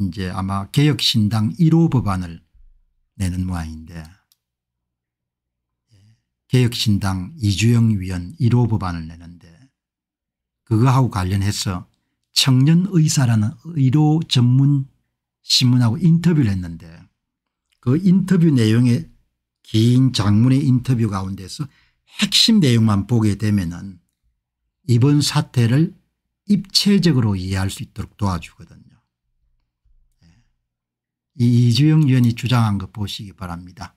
이제 아마 개혁신당 1호 법안을 내는 모양인데 예, 개혁신당 이주영 위원 1호 법안을 내는데 그거하고 관련해서 청년의사라는 의료 전문 신문하고 인터뷰를 했는데 그 인터뷰 내용의 긴 장문의 인터뷰 가운데서 핵심 내용만 보게 되면 은 이번 사태를 입체적으로 이해할 수 있도록 도와주거든요. 이 이주영 의원이 주장한 것 보시기 바랍니다.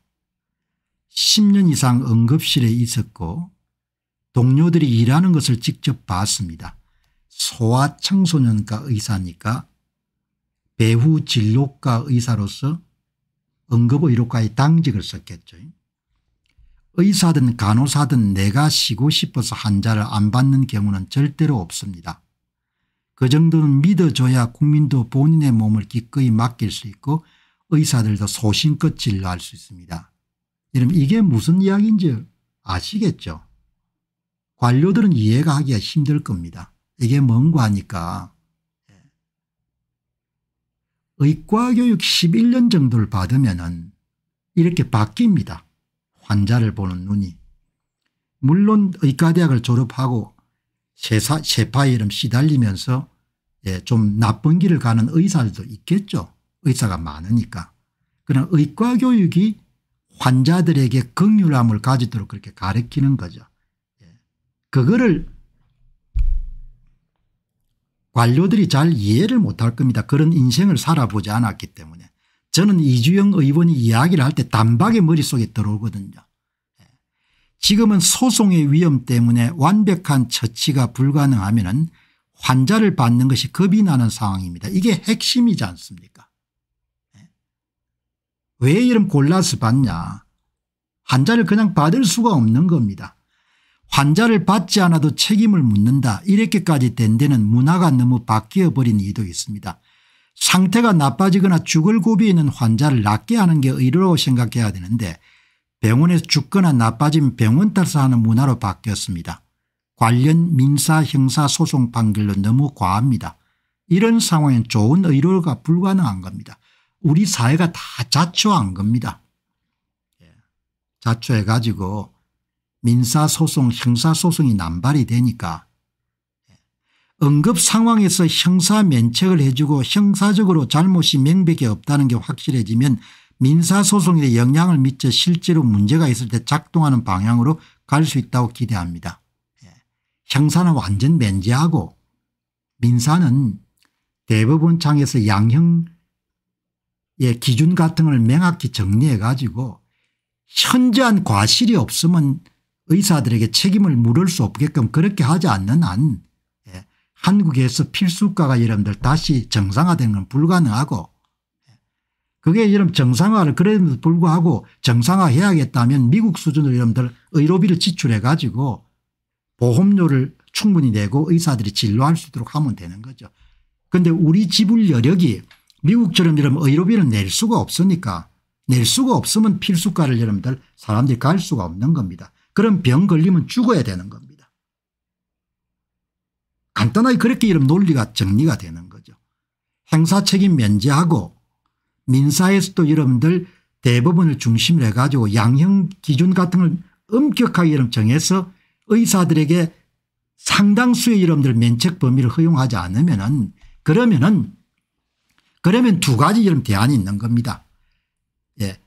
10년 이상 응급실에 있었고 동료들이 일하는 것을 직접 봤습니다. 소아 청소년과 의사니까 배후 진료과 의사로서 응급의료과의 당직을 썼겠죠. 의사든 간호사든 내가 쉬고 싶어서 환자를 안 받는 경우는 절대로 없습니다. 그 정도는 믿어줘야 국민도 본인의 몸을 기꺼이 맡길 수 있고 의사들도 소신껏 진료할 수 있습니다. 여러분 이게 무슨 이야기인지 아시겠죠? 관료들은 이해가 하기가 힘들 겁니다. 이게 뭔가 하니까 예. 의과교육 11년 정도를 받으면 은 이렇게 바뀝니다. 환자를 보는 눈이. 물론 의과대학을 졸업하고 세파 이름 시달리면서 예, 좀 나쁜 길을 가는 의사들도 있겠죠. 의사가 많으니까. 그러나 의과 교육이 환자들에게 극률함을 가지도록 그렇게 가르치는 거죠. 예. 그거를 관료들이 잘 이해를 못할 겁니다. 그런 인생을 살아보지 않았기 때문에. 저는 이주영 의원이 이야기를 할 때 단박에 머릿속에 들어오거든요. 예. 지금은 소송의 위험 때문에 완벽한 처치가 불가능하면 환자를 받는 것이 겁이 나는 상황입니다. 이게 핵심이지 않습니까 왜 이름 골라서 받냐. 환자를 그냥 받을 수가 없는 겁니다. 환자를 받지 않아도 책임을 묻는다 이렇게까지 된 데는 문화가 너무 바뀌어 버린 이도 있습니다. 상태가 나빠지거나 죽을 고비에 있는 환자를 낫게 하는 게 의로라고 생각해야 되는데 병원에서 죽거나 나빠진 병원 탓하는 을 문화로 바뀌었습니다. 관련 민사 형사 소송 판결로 너무 과합니다. 이런 상황엔 좋은 의료가 불가능한 겁니다. 우리 사회가 다 자초한 겁니다. 예. 자초해 가지고 민사소송 형사소송이 남발이 되니까 예. 응급 상황에서 형사 면책을 해주고 형사적으로 잘못이 명백히 없다는 게 확실해지면 민사소송에 영향을 미쳐 실제로 문제가 있을 때 작동하는 방향으로 갈 수 있다고 기대합니다. 예. 형사는 완전 면제하고 민사는 대법원 창에서 양형 예, 기준 같은 걸 명확히 정리해 가지고 현저한 과실이 없으면 의사들에게 책임을 물을 수 없게끔 그렇게 하지 않는 한 예, 한국에서 필수과가 여러분들 다시 정상화된 건 불가능하고 예, 그게 여러분 정상화를 그래도 불구하고 정상화해야겠다면 미국 수준으로 여러분들 의료비를 지출해 가지고 보험료를 충분히 내고 의사들이 진료할 수 있도록 하면 되는 거죠. 그런데 우리 지불 여력이 미국처럼 이런 의료비를 낼 수가 없으니까 낼 수가 없으면 필수과를 여러분들 사람들이 갈 수가 없는 겁니다. 그럼 병 걸리면 죽어야 되는 겁니다. 간단하게 그렇게 이런 논리가 정리가 되는 거죠. 행사 책임 면제하고 민사에서도 여러분들 대법원을 중심으로 해가지고 양형 기준 같은 걸 엄격하게 여름 정해서 의사들에게 상당수의 여러분들 면책 범위를 허용하지 않으면은 그러면은 그러면 두 가지 이런 대안이 있는 겁니다. 예.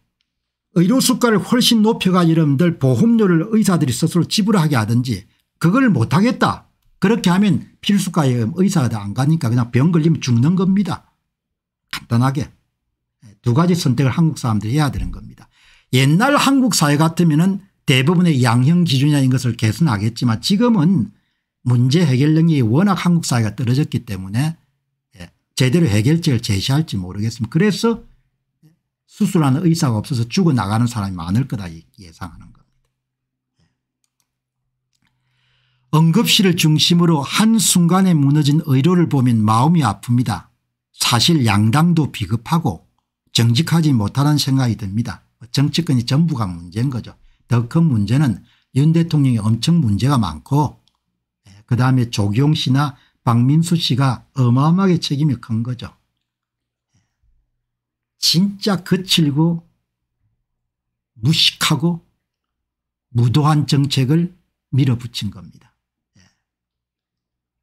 의료 수가를 훨씬 높여가 여러분들 보험료를 의사들이 스스로 지불하게 하든지 그걸 못하겠다. 그렇게 하면 필수과에 의사가 안 가니까 그냥 병 걸리면 죽는 겁니다. 간단하게. 예. 두 가지 선택을 한국 사람들이 해야 되는 겁니다. 옛날 한국 사회 같으면 대부분의 양형 기준이라는 것을 개선하겠지만 지금은 문제 해결 능력이 워낙 한국 사회가 떨어졌기 때문에 제대로 해결책을 제시할지 모르겠습니다. 그래서 수술하는 의사가 없어서 죽어나가는 사람이 많을 거다 예상하는 겁니다. 응급실을 중심으로 한순간에 무너진 의료를 보면 마음이 아픕니다. 사실 양당도 비겁하고 정직하지 못하는 생각이 듭니다. 뭐 정치권이 전부가 문제인 거죠. 더 큰 문제는 윤 대통령이 엄청 문제가 많고 예, 그다음에 조경 씨나 박민수 씨가 어마어마하게 책임이 큰 거죠. 진짜 거칠고 무식하고 무도한 정책을 밀어붙인 겁니다. 예.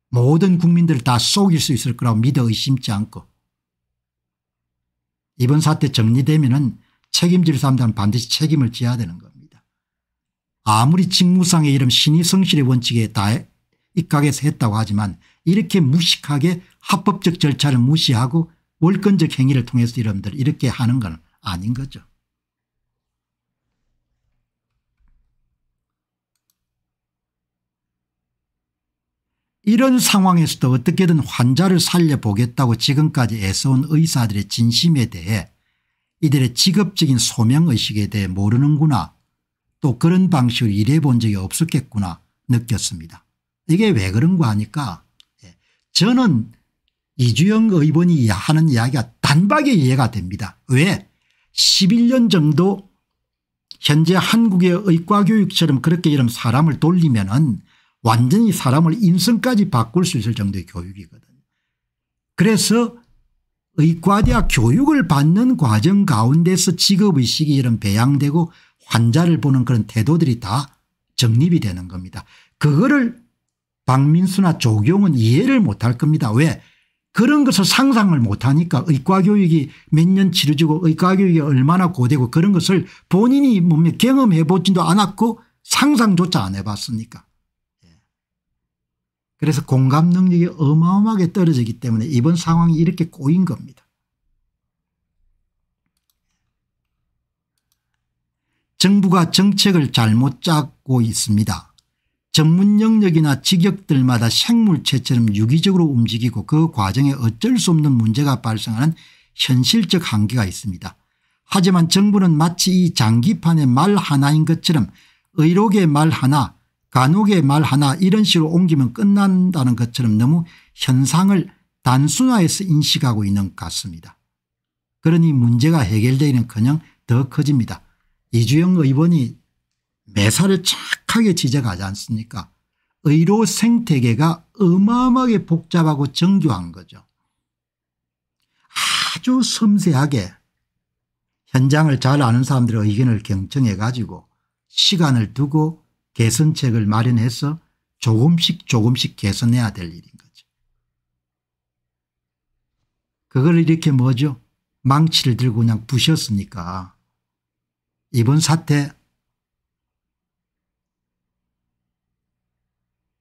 모든 국민들을 다 속일 수 있을 거라고 믿어 의심치 않고 이번 사태 정리되면 은 책임질 사람들은 반드시 책임을 져야 되는 겁니다. 아무리 직무상의 이름 신의성실의 원칙에 다 입각해서 했다고 하지만 이렇게 무식하게 합법적 절차를 무시하고 월권적 행위를 통해서 여러분들 이렇게 하는 건 아닌 거죠. 이런 상황에서도 어떻게든 환자를 살려보겠다고 지금까지 애써온 의사들의 진심에 대해 이들의 직업적인 소명의식에 대해 모르는구나 또 그런 방식으로 일해본 적이 없었겠구나 느꼈습니다. 이게 왜 그런가 하니까 저는 이주영 의원이 하는 이야기가 단박에 이해가 됩니다. 왜 11년 정도 현재 한국의 의과교육처럼 그렇게 이런 사람을 돌리면 은 완전히 사람을 인성까지 바꿀 수 있을 정도의 교육이거든요. 그래서 의과대학 교육을 받는 과정 가운데서 직업의식이 이런 배양되고 환자를 보는 그런 태도들이 다 정립이 되는 겁니다. 그거를 박민수나 조경은 이해를 못할 겁니다. 왜 그런 것을 상상을 못하니까 의과교육이 몇 년치르지고 의과교육이 얼마나 고되고 그런 것을 본인이 뭡니 경험해 보지도 않았고 상상조차 안 해봤으니까. 예. 그래서 공감 능력이 어마어마하게 떨어지기 때문에 이번 상황이 이렇게 꼬인 겁니다. 정부가 정책을 잘못 짜고 있습니다. 전문 영역이나 직역들마다 생물체처럼 유기적으로 움직이고 그 과정에 어쩔 수 없는 문제가 발생하는 현실적 한계가 있습니다. 하지만 정부는 마치 이 장기판의 말 하나인 것처럼 의료계말 하나 간호계말 하나 이런 식으로 옮기면 끝난다는 것처럼 너무 현상을 단순화해서 인식하고 있는 것 같습니다. 그러니 문제가 해결되기는 커녕 더 커집니다. 이주영 의원이 매사를 착하게 지적하지 않습니까 의료 생태계가 어마어마하게 복잡하고 정교한 거죠. 아주 섬세하게 현장을 잘 아는 사람들의 의견을 경청해 가지고 시간을 두고 개선책을 마련해서 조금씩 조금씩 개선해야 될 일인 거죠. 그걸 이렇게 뭐죠 망치를 들고 그냥 부셨으니까 이번 사태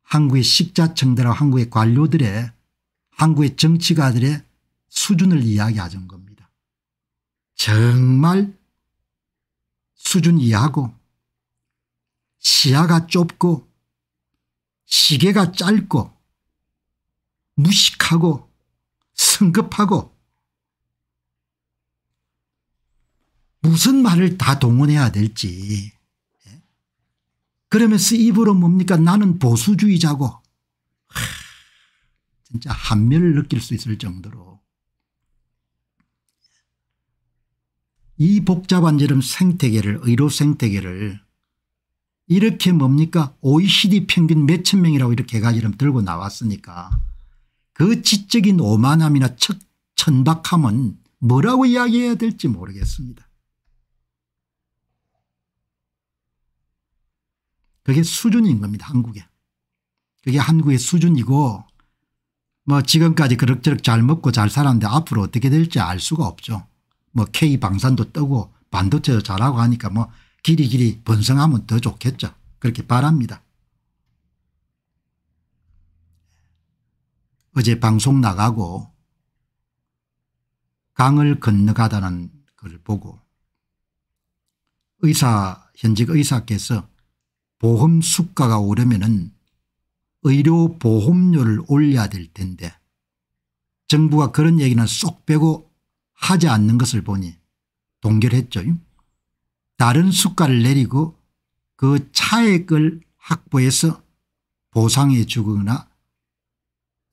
한국의 식자청들하고 한국의 관료들의 한국의 정치가들의 수준을 이야기하던 겁니다. 정말 수준 이하고 시야가 좁고 시계가 짧고 무식하고 성급하고 무슨 말을 다 동원해야 될지 그러면서 입으로 뭡니까 나는 보수주의자고 하, 진짜 한멸을 느낄 수 있을 정도로 이 복잡한 이런 생태계를 의료 생태계를 이렇게 뭡니까 OECD 평균 몇 천 명이라고 이렇게 가지고 들고 나왔으니까 그 지적인 오만함이나 첫, 천박함은 뭐라고 이야기해야 될지 모르겠습니다. 그게 수준인 겁니다. 한국에. 그게 한국의 수준이고 뭐 지금까지 그럭저럭 잘 먹고 잘 살았는데 앞으로 어떻게 될지 알 수가 없죠. 뭐 K방산도 뜨고 반도체도 잘하고 하니까 뭐 길이 길이 번성하면 더 좋겠죠. 그렇게 바랍니다. 어제 방송 나가고 강을 건너가다는 걸 보고 의사 현직 의사께서 보험 수가가 오르면은 의료 보험료를 올려야 될 텐데 정부가 그런 얘기는 쏙 빼고 하지 않는 것을 보니 동결했죠. 다른 수가를 내리고 그 차액을 확보해서 보상해 주거나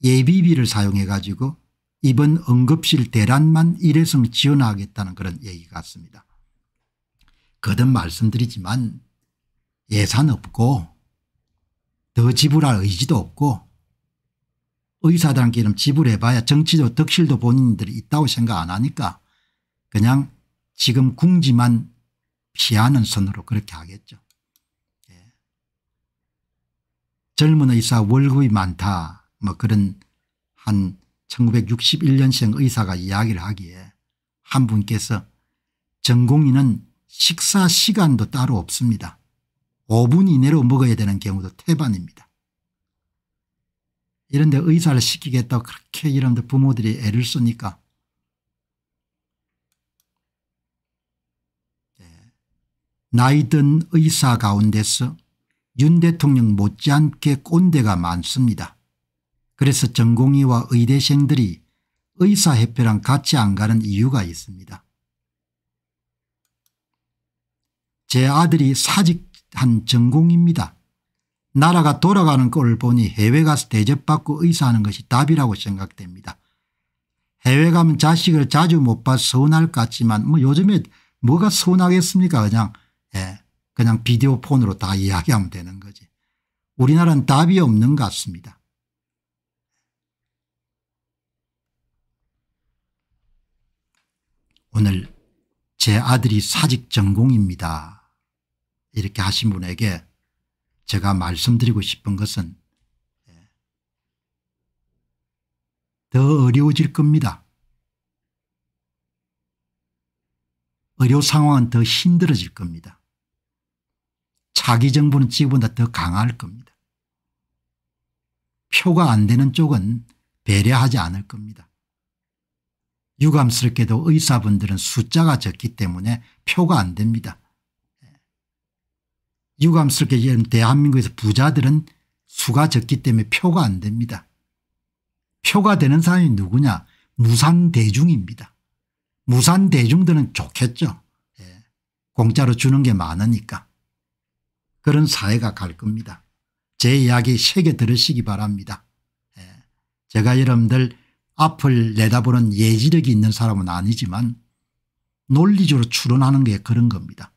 예비비를 사용해 가지고 이번 응급실 대란만 이래서 지원하겠다는 그런 얘기 같습니다. 거듭 말씀드리지만 예산 없고 더 지불할 의지도 없고 의사들한테는 지불해봐야 정치도 덕실도 본인들이 있다고 생각 안 하니까 그냥 지금 궁지만 피하는 선으로 그렇게 하겠죠. 예. 젊은 의사 월급이 많다 뭐 그런 한 1961년생 의사가 이야기를 하기에 한 분께서 전공의는 식사 시간도 따로 없습니다. 5분 이내로 먹어야 되는 경우도 태반입니다. 이런데 의사를 시키겠다고 그렇게 이런데 부모들이 애를 쓰니까 예. 나이든 의사 가운데서 윤 대통령 못지않게 꼰대가 많습니다. 그래서 전공의와 의대생들이 의사협회랑 같이 안 가는 이유가 있습니다. 제 아들이 사직 한 전공입니다. 나라가 돌아가는 걸 보니 해외 가서 대접받고 의사하는 것이 답이라고 생각됩니다. 해외 가면 자식을 자주 못 봐 서운할 것 같지만 뭐 요즘에 뭐가 서운하겠습니까 그냥 예, 그냥 비디오 폰으로 다 이야기하면 되는 거지. 우리나라는 답이 없는 것 같습니다. 오늘 제 아들이 사직 전공입니다. 이렇게 하신 분에게 제가 말씀드리고 싶은 것은 예, 더 어려워질 겁니다. 의료 상황은 더 힘들어질 겁니다. 자기 정부는 지금보다 더 강할 겁니다. 표가 안 되는 쪽은 배려하지 않을 겁니다. 유감스럽게도 의사분들은 숫자가 적기 때문에 표가 안 됩니다. 유감스럽게 얘기 대한민국에서 부자들은 수가 적기 때문에 표가 안 됩니다. 표가 되는 사람이 누구냐 무산대중입니다. 무산대중들은 좋겠죠. 예. 공짜로 주는 게 많으니까. 그런 사회가 갈 겁니다. 제 이야기 새게 들으시기 바랍니다. 예. 제가 여러분들 앞을 내다보는 예지력이 있는 사람은 아니지만 논리적으로 추론하는 게 그런 겁니다.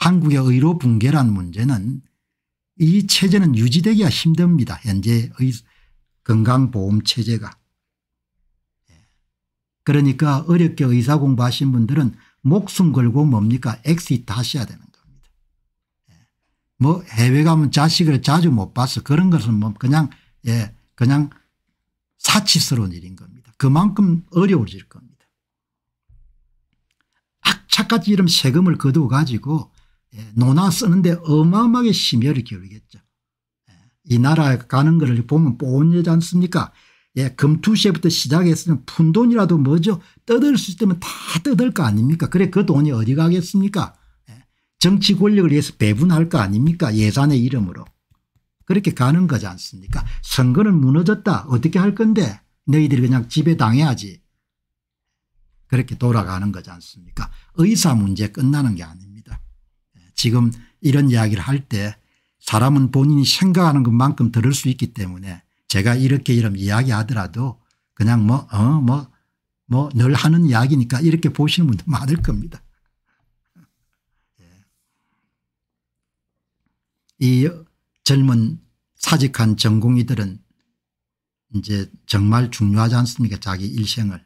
한국의 의료 붕괴란 문제는 이 체제는 유지되기가 힘듭니다. 현재의 건강보험 체제가. 예. 그러니까 어렵게 의사 공부하신 분들은 목숨 걸고 뭡니까 엑시트 하셔야 되는 겁니다. 예. 뭐 해외 가면 자식을 자주 못 봐서 그런 것은 뭐 그냥 예 그냥 사치스러운 일인 겁니다. 그만큼 어려워질 겁니다. 악착같이 이런 세금을 거두어 가지고 예, 논아 쓰는데 어마어마하게 심혈을 기울이겠죠. 예, 이 나라 가는 것 보면 뽀온 여자 않습니까? 예, 금투시에부터 시작했으면 푼돈이라도 뭐죠? 뜯을 수 있다면 다 뜯을 거 아닙니까? 그래 그 돈이 어디 가겠습니까? 예, 정치 권력을 위해서 배분할 거 아닙니까? 예산의 이름으로. 그렇게 가는 거지 않습니까? 선거는 무너졌다. 어떻게 할 건데? 너희들이 그냥 지배당해야지. 그렇게 돌아가는 거지 않습니까? 의사 문제 끝나는 게 아닙니다. 지금 이런 이야기를 할 때 사람은 본인이 생각하는 것만큼 들을 수 있기 때문에 제가 이렇게 이런 이야기하더라도 그냥 뭐 어 뭐뭐 늘 하는 이야기니까 이렇게 보시는 분들 많을 겁니다. 예. 이 젊은 사직한 전공의들은 이제 정말 중요하지 않습니까 자기 일생을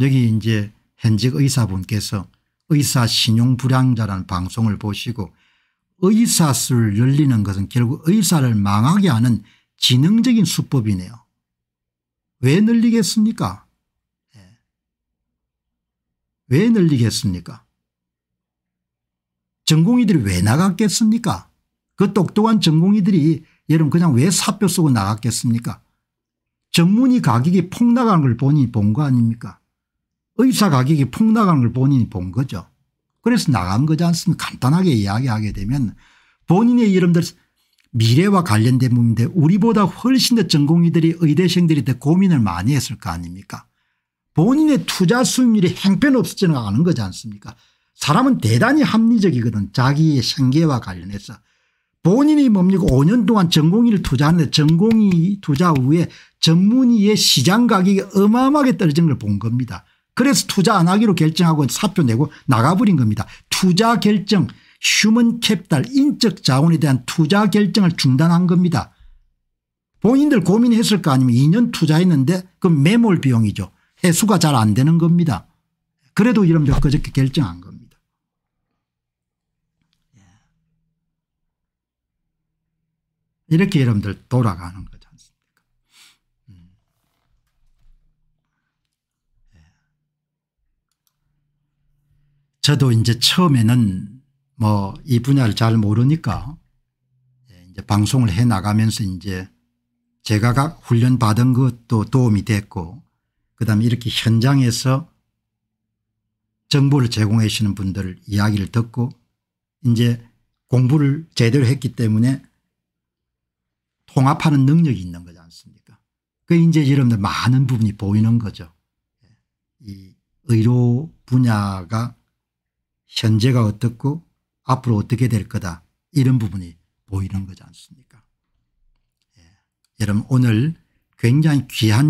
여기 이제 현직 의사분께서 의사 신용불량자라는 방송을 보시고 의사술 열리는 것은 결국 의사를 망하게 하는 지능적인 수법이네요. 왜 늘리겠습니까? 예. 왜 늘리겠습니까? 전공의들이 왜 나갔겠습니까? 그 똑똑한 전공의들이 여러분 그냥 왜 사표 쓰고 나갔겠습니까? 전문의 가격이 폭락한 걸본인본거 아닙니까? 의사 가격이 폭락하는 걸 본인이 본 거죠. 그래서 나간 거지 않습니까 간단하게 이야기하게 되면 본인의 이름들 미래와 관련된 부분인데 우리보다 훨씬 더 전공의들이 의대생들이 더 고민을 많이 했을 거 아닙니까 본인의 투자 수익률이 행편없어지는 아는 거지 않습니까 사람은 대단히 합리적이거든 자기의 생계와 관련해서 본인이 뭡니까 5년 동안 전공의를 투자하는데 전공의 투자 후에 전문의의 시장 가격이 어마어마하게 떨어진 걸 본 겁니다. 그래서 투자 안 하기로 결정하고 사표 내고 나가버린 겁니다. 투자 결정 휴먼 캡탈 인적 자원에 대한 투자 결정을 중단한 겁니다. 본인들 고민했을 거 아니면 2년 투자했는데 그 매몰 비용이죠. 해수가 잘 안 되는 겁니다. 그래도 이런면 그저께 결정한 겁니다. 이렇게 여러분들 돌아가는 거예요. 저도 이제 처음에는 뭐 이 분야를 잘 모르니까 이제 방송을 해 나가면서 이제 제가 각 훈련 받은 것도 도움이 됐고 그다음에 이렇게 현장에서 정보를 제공해 주시는 분들 이야기를 듣고 이제 공부를 제대로 했기 때문에 통합하는 능력이 있는 거지 않습니까 그 이제 여러분들 많은 부분이 보이는 거죠. 이 의료 분야가 현재가 어떻고 앞으로 어떻게 될 거다 이런 부분이 보이는 거지 않습니까 예. 여러분 오늘 굉장히 귀한